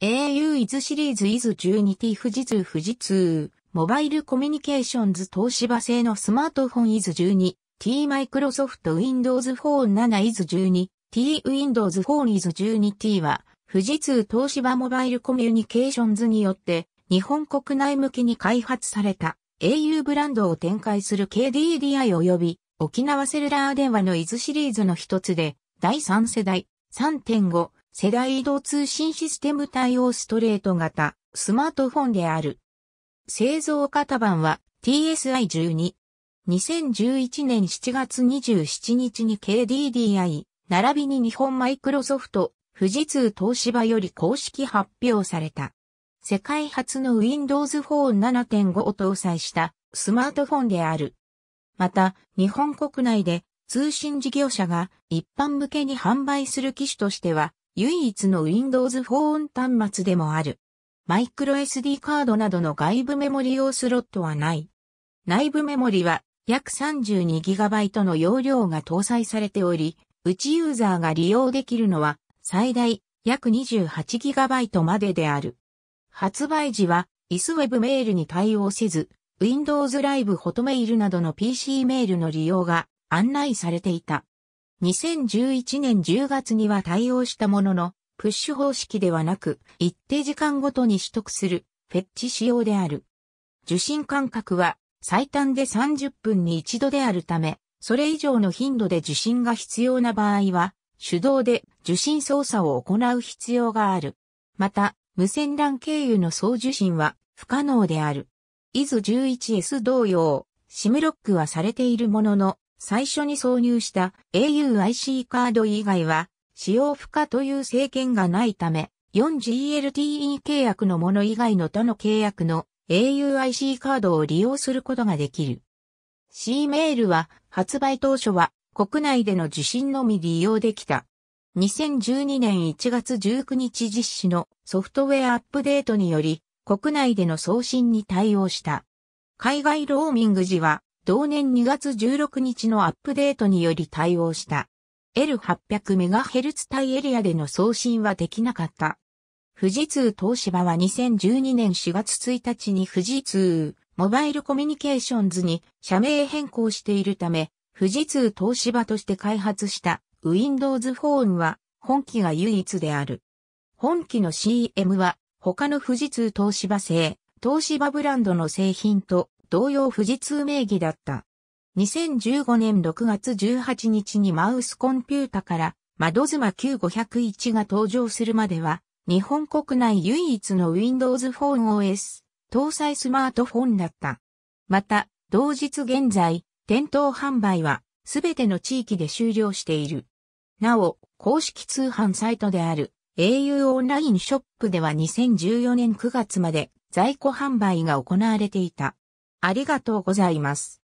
au is シリーズ is 12t 富士通富士通、モバイルコミュニケーションズ東芝製のスマートフォン is 12t マイクロソフト Windows Phone 7 is 12t Windows Phone is 12t は、富士通東芝モバイルコミュニケーションズによって、日本国内向けに開発された au ブランドを展開する KDDI 及び沖縄セルラー電話の is シリーズの一つで、第3世代3.5世代移動通信システム対応ストレート型スマートフォンである。製造型版は TSI12。2011年7月27日に KDDI、並びに日本マイクロソフト、富士通東芝より公式発表された。世界初の Windows Phone 7.5を搭載したスマートフォンである。また、日本国内で通信事業者が一般向けに販売する機種としては、唯一の Windows フォン端末でもある。microSD カードなどの外部メモリ用スロットはない。内部メモリは約 32GB の容量が搭載されており、内ユーザーが利用できるのは最大約 28GB までである。発売時は ISWeb メールに対応せず、Windows Live ホトメールなどの PC メールの利用が案内されていた。2011年10月には対応したものの、プッシュ方式ではなく、一定時間ごとに取得する、フェッチ仕様である。受信間隔は、最短で30分に一度であるため、それ以上の頻度で受信が必要な場合は、手動で受信操作を行う必要がある。また、無線 LAN 経由の送受信は不可能である。IS11S 同様、SIM ロックはされているものの、最初に挿入した auIC カード以外は使用不可という制限がないため、4GLTE 契約のもの以外の他の契約の auIC カードを利用することができる。C メールは発売当初は国内での受信のみ利用できた。2012年1月19日実施のソフトウェアアップデートにより国内での送信に対応した。海外ローミング時は同年2月16日のアップデートにより対応した。L800MHz 対エリアでの送信はできなかった。富士通東芝は2012年4月1日に富士通モバイルコミュニケーションズに社名変更しているため、富士通東芝として開発した Windows Phone は本機が唯一である。本機の CM は他の富士通東芝製、東芝ブランドの製品と同様富士通名義だった。2015年6月18日にマウスコンピュータから窓妻 Q501 が登場するまでは、日本国内唯一の Windows Phone OS 搭載スマートフォンだった。また、同日現在、店頭販売はすべての地域で終了している。なお、公式通販サイトである au オンラインショップでは2014年9月まで在庫販売が行われていた。ありがとうございます。